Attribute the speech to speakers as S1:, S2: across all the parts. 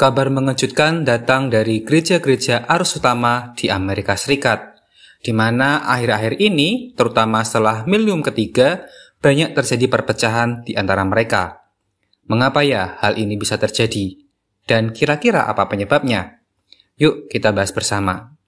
S1: kabar mengejutkan datang dari gereja-gereja arus utama di Amerika Serikat, di mana akhir-akhir ini, terutama setelah milium ketiga, banyak terjadi perpecahan di antara mereka. Mengapa ya hal ini bisa terjadi? Dan kira-kira apa penyebabnya? Yuk kita bahas bersama.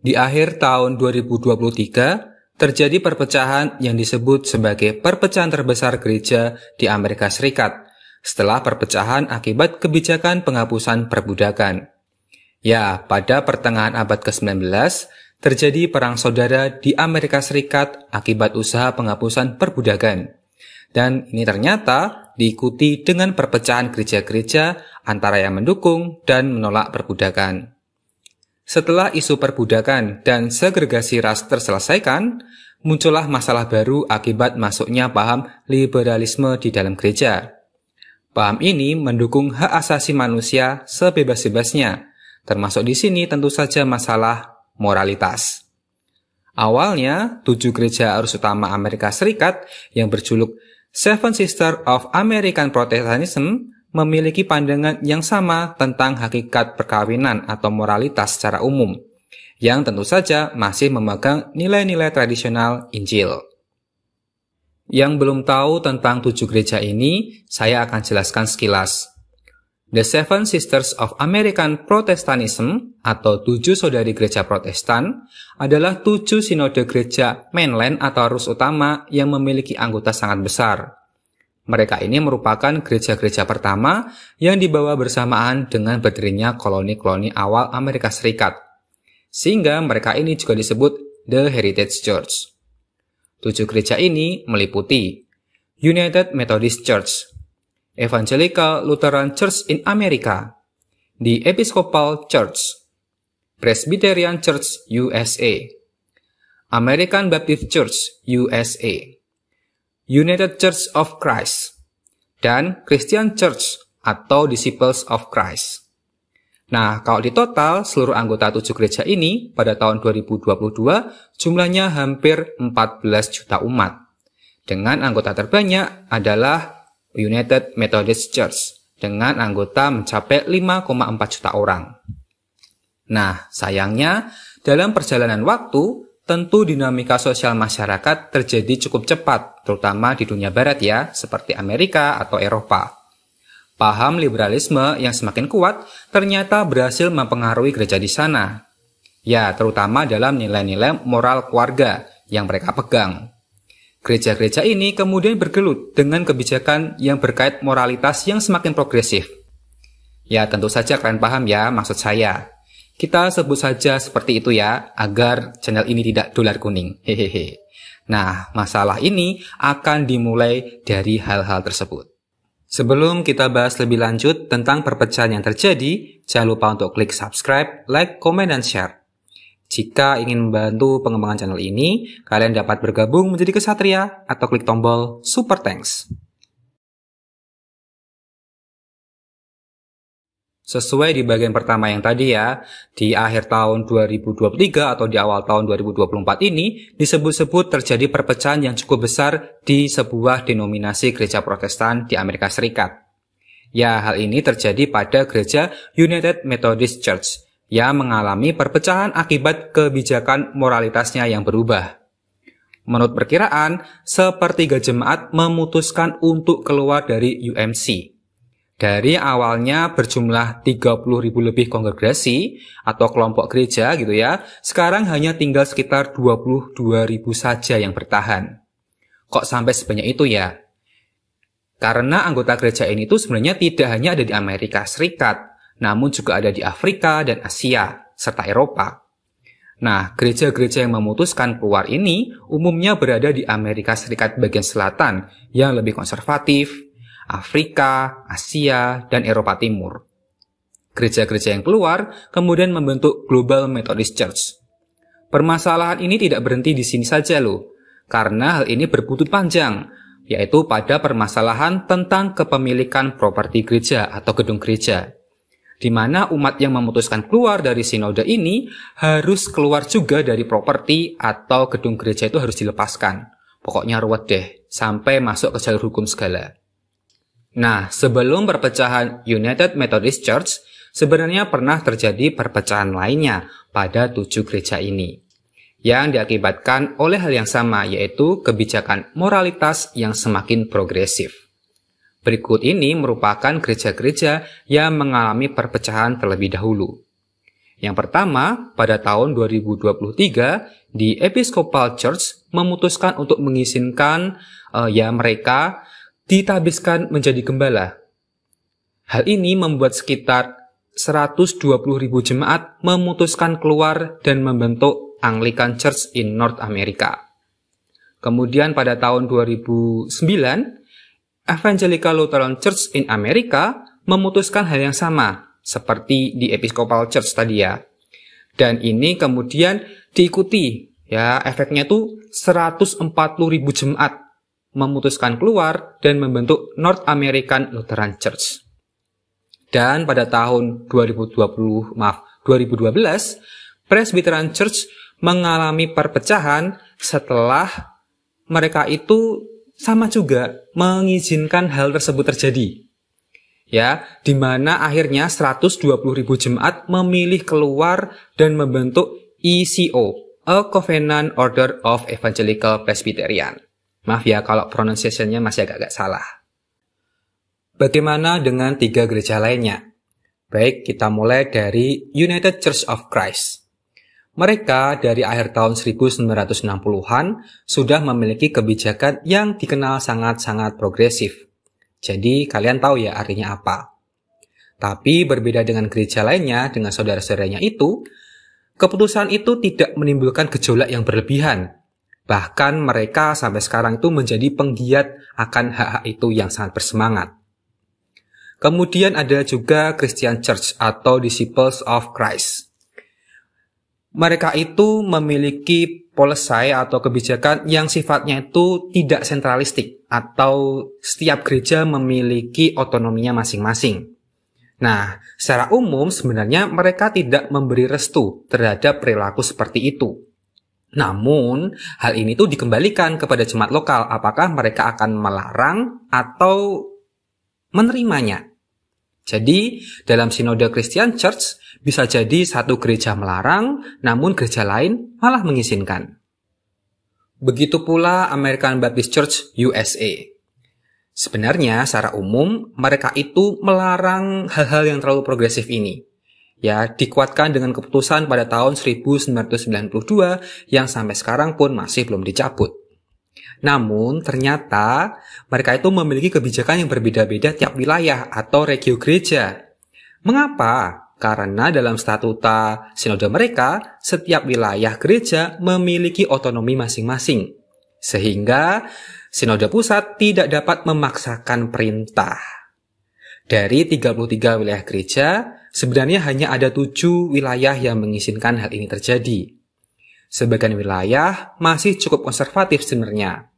S1: Di akhir tahun 2023, terjadi perpecahan yang disebut sebagai perpecahan terbesar gereja di Amerika Serikat setelah perpecahan akibat kebijakan penghapusan perbudakan. Ya, pada pertengahan abad ke-19, terjadi perang saudara di Amerika Serikat akibat usaha penghapusan perbudakan. Dan ini ternyata diikuti dengan perpecahan gereja-gereja antara yang mendukung dan menolak perbudakan. Setelah isu perbudakan dan segregasi ras terselesaikan, muncullah masalah baru akibat masuknya paham liberalisme di dalam gereja. Paham ini mendukung hak asasi manusia sebebas-bebasnya, termasuk di sini tentu saja masalah moralitas. Awalnya, tujuh gereja arus utama Amerika Serikat yang berjuluk Seven Sisters of American Protestantism memiliki pandangan yang sama tentang hakikat perkawinan atau moralitas secara umum, yang tentu saja masih memegang nilai-nilai tradisional Injil. Yang belum tahu tentang tujuh gereja ini, saya akan jelaskan sekilas. The Seven Sisters of American Protestantism atau tujuh saudari gereja protestan adalah tujuh sinode gereja mainland atau arus utama yang memiliki anggota sangat besar, mereka ini merupakan gereja-gereja pertama yang dibawa bersamaan dengan berdirinya koloni-koloni awal Amerika Serikat. Sehingga mereka ini juga disebut The Heritage Church. Tujuh gereja ini meliputi United Methodist Church, Evangelical Lutheran Church in America, The Episcopal Church, Presbyterian Church USA, American Baptist Church USA, United Church of Christ, dan Christian Church atau Disciples of Christ. Nah, kalau di total seluruh anggota tujuh gereja ini pada tahun 2022 jumlahnya hampir 14 juta umat. Dengan anggota terbanyak adalah United Methodist Church dengan anggota mencapai 5,4 juta orang. Nah, sayangnya dalam perjalanan waktu Tentu dinamika sosial masyarakat terjadi cukup cepat, terutama di dunia barat ya, seperti Amerika atau Eropa. Paham liberalisme yang semakin kuat ternyata berhasil mempengaruhi gereja di sana. Ya, terutama dalam nilai-nilai moral keluarga yang mereka pegang. Gereja-gereja ini kemudian bergelut dengan kebijakan yang berkait moralitas yang semakin progresif. Ya, tentu saja kalian paham ya maksud saya. Kita sebut saja seperti itu ya, agar channel ini tidak dolar kuning. Hehehe. Nah, masalah ini akan dimulai dari hal-hal tersebut. Sebelum kita bahas lebih lanjut tentang perpecahan yang terjadi, jangan lupa untuk klik subscribe, like, komen, dan share. Jika ingin membantu pengembangan channel ini, kalian dapat bergabung menjadi kesatria atau klik tombol super thanks. Sesuai di bagian pertama yang tadi ya, di akhir tahun 2023 atau di awal tahun 2024 ini disebut-sebut terjadi perpecahan yang cukup besar di sebuah denominasi gereja protestan di Amerika Serikat. Ya, hal ini terjadi pada gereja United Methodist Church yang mengalami perpecahan akibat kebijakan moralitasnya yang berubah. Menurut perkiraan, sepertiga jemaat memutuskan untuk keluar dari UMC dari awalnya berjumlah 30.000 lebih kongregasi atau kelompok gereja gitu ya, sekarang hanya tinggal sekitar 22.000 saja yang bertahan. Kok sampai sebanyak itu ya? Karena anggota gereja ini tuh sebenarnya tidak hanya ada di Amerika Serikat, namun juga ada di Afrika dan Asia, serta Eropa. Nah, gereja-gereja yang memutuskan keluar ini umumnya berada di Amerika Serikat bagian selatan yang lebih konservatif, Afrika, Asia, dan Eropa Timur. Gereja-gereja yang keluar kemudian membentuk Global Methodist Church. Permasalahan ini tidak berhenti di sini saja loh, karena hal ini berbuntut panjang, yaitu pada permasalahan tentang kepemilikan properti gereja atau gedung gereja. Di mana umat yang memutuskan keluar dari sinode ini harus keluar juga dari properti atau gedung gereja itu harus dilepaskan. Pokoknya ruwet deh, sampai masuk ke jalur hukum segala. Nah, sebelum perpecahan United Methodist Church, sebenarnya pernah terjadi perpecahan lainnya pada tujuh gereja ini, yang diakibatkan oleh hal yang sama yaitu kebijakan moralitas yang semakin progresif. Berikut ini merupakan gereja-gereja yang mengalami perpecahan terlebih dahulu. Yang pertama, pada tahun 2023, di Episcopal Church memutuskan untuk mengizinkan uh, ya mereka ditabiskan menjadi gembala. Hal ini membuat sekitar 120.000 jemaat memutuskan keluar dan membentuk Anglican Church in North America. Kemudian pada tahun 2009, Evangelical Lutheran Church in America memutuskan hal yang sama, seperti di Episcopal Church tadi ya. Dan ini kemudian diikuti, ya efeknya tuh 140.000 jemaat memutuskan keluar dan membentuk North American Lutheran Church. Dan pada tahun 2020, maaf, 2012, Presbyterian Church mengalami perpecahan setelah mereka itu sama juga mengizinkan hal tersebut terjadi. Ya, di mana akhirnya 120.000 jemaat memilih keluar dan membentuk ECO, A Covenant Order of Evangelical Presbyterian. Maaf ya kalau pronunciation-nya masih agak-agak salah. Bagaimana dengan tiga gereja lainnya? Baik, kita mulai dari United Church of Christ. Mereka dari akhir tahun 1960-an sudah memiliki kebijakan yang dikenal sangat-sangat progresif. Jadi kalian tahu ya artinya apa. Tapi berbeda dengan gereja lainnya, dengan saudara-saudaranya itu, keputusan itu tidak menimbulkan gejolak yang berlebihan, Bahkan mereka sampai sekarang itu menjadi penggiat akan hak-hak itu yang sangat bersemangat. Kemudian ada juga Christian Church atau Disciples of Christ. Mereka itu memiliki polisai atau kebijakan yang sifatnya itu tidak sentralistik atau setiap gereja memiliki otonominya masing-masing. Nah, secara umum sebenarnya mereka tidak memberi restu terhadap perilaku seperti itu. Namun, hal ini tuh dikembalikan kepada jemaat lokal apakah mereka akan melarang atau menerimanya. Jadi, dalam sinode Christian Church bisa jadi satu gereja melarang, namun gereja lain malah mengizinkan. Begitu pula American Baptist Church USA. Sebenarnya secara umum mereka itu melarang hal-hal yang terlalu progresif ini ya dikuatkan dengan keputusan pada tahun 1992 yang sampai sekarang pun masih belum dicabut. Namun ternyata mereka itu memiliki kebijakan yang berbeda-beda tiap wilayah atau regio gereja. Mengapa? Karena dalam statuta sinode mereka, setiap wilayah gereja memiliki otonomi masing-masing. Sehingga sinode pusat tidak dapat memaksakan perintah. Dari 33 wilayah gereja, sebenarnya hanya ada tujuh wilayah yang mengizinkan hal ini terjadi. Sebagian wilayah masih cukup konservatif sebenarnya.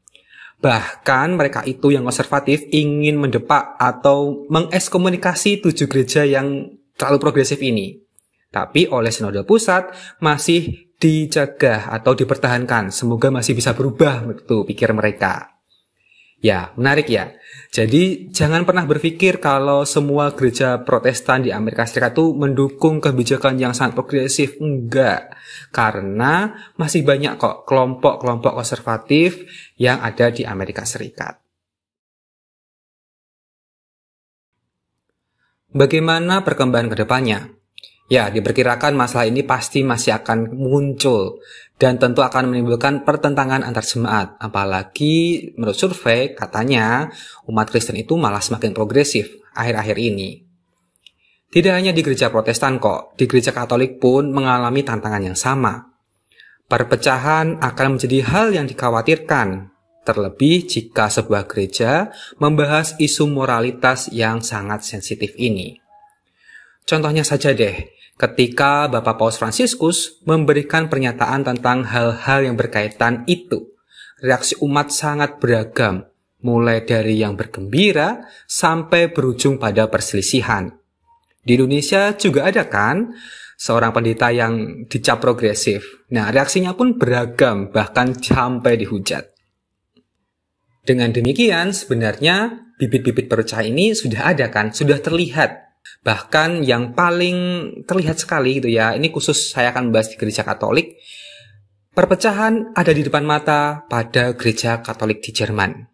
S1: Bahkan mereka itu yang konservatif ingin mendepak atau mengeskomunikasi tujuh gereja yang terlalu progresif ini. Tapi oleh sinode pusat masih dijaga atau dipertahankan. Semoga masih bisa berubah begitu pikir mereka. Ya, menarik ya. Jadi jangan pernah berpikir kalau semua gereja protestan di Amerika Serikat itu mendukung kebijakan yang sangat progresif. Enggak. Karena masih banyak kok kelompok-kelompok konservatif yang ada di Amerika Serikat. Bagaimana perkembangan kedepannya? Ya, diperkirakan masalah ini pasti masih akan muncul dan tentu akan menimbulkan pertentangan antar jemaat. Apalagi menurut survei katanya umat Kristen itu malah semakin progresif akhir-akhir ini. Tidak hanya di gereja Protestan kok, di gereja Katolik pun mengalami tantangan yang sama. Perpecahan akan menjadi hal yang dikhawatirkan, terlebih jika sebuah gereja membahas isu moralitas yang sangat sensitif ini. Contohnya saja deh, ketika Bapak Paus Fransiskus memberikan pernyataan tentang hal-hal yang berkaitan itu. Reaksi umat sangat beragam, mulai dari yang bergembira sampai berujung pada perselisihan. Di Indonesia juga ada kan seorang pendeta yang dicap progresif. Nah, reaksinya pun beragam, bahkan sampai dihujat. Dengan demikian, sebenarnya bibit-bibit percaya ini sudah ada kan, sudah terlihat Bahkan yang paling terlihat sekali gitu ya, ini khusus saya akan bahas di gereja Katolik. Perpecahan ada di depan mata pada gereja Katolik di Jerman.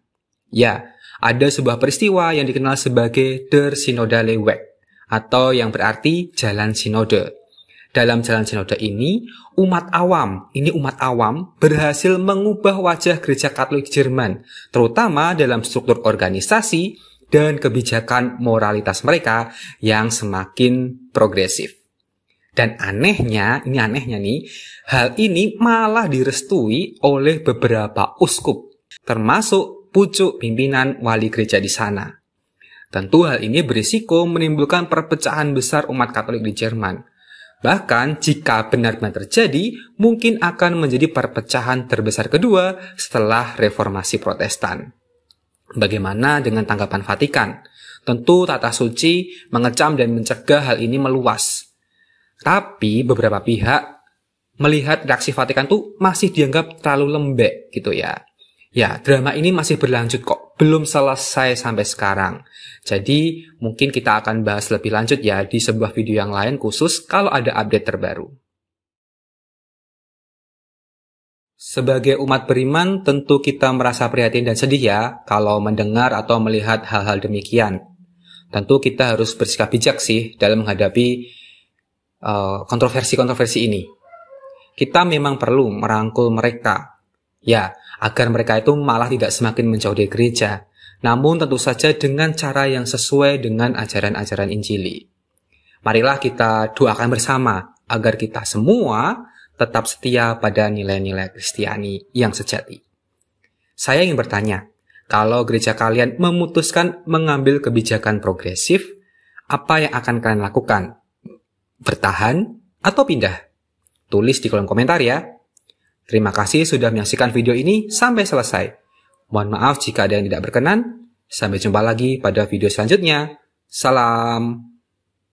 S1: Ya, ada sebuah peristiwa yang dikenal sebagai Der Synodale Weg atau yang berarti jalan sinode. Dalam jalan sinode ini, umat awam, ini umat awam berhasil mengubah wajah gereja Katolik Jerman, terutama dalam struktur organisasi dan kebijakan moralitas mereka yang semakin progresif. Dan anehnya, ini anehnya nih, hal ini malah direstui oleh beberapa uskup, termasuk pucuk pimpinan wali gereja di sana. Tentu hal ini berisiko menimbulkan perpecahan besar umat Katolik di Jerman. Bahkan jika benar-benar terjadi, mungkin akan menjadi perpecahan terbesar kedua setelah reformasi Protestan. Bagaimana dengan tanggapan Vatikan? Tentu tata suci mengecam dan mencegah hal ini meluas. Tapi beberapa pihak melihat reaksi Vatikan tuh masih dianggap terlalu lembek gitu ya. Ya, drama ini masih berlanjut kok, belum selesai sampai sekarang. Jadi, mungkin kita akan bahas lebih lanjut ya di sebuah video yang lain khusus kalau ada update terbaru. Sebagai umat beriman, tentu kita merasa prihatin dan sedih ya kalau mendengar atau melihat hal-hal demikian. Tentu kita harus bersikap bijak sih dalam menghadapi eh, kontroversi-kontroversi uh, ini. Kita memang perlu merangkul mereka, ya, agar mereka itu malah tidak semakin menjauh dari gereja. Namun tentu saja dengan cara yang sesuai dengan ajaran-ajaran Injili. Marilah kita doakan bersama agar kita semua tetap setia pada nilai-nilai Kristiani yang sejati. Saya ingin bertanya, kalau gereja kalian memutuskan mengambil kebijakan progresif, apa yang akan kalian lakukan? Bertahan atau pindah? Tulis di kolom komentar ya. Terima kasih sudah menyaksikan video ini sampai selesai. Mohon maaf jika ada yang tidak berkenan. Sampai jumpa lagi pada video selanjutnya. Salam.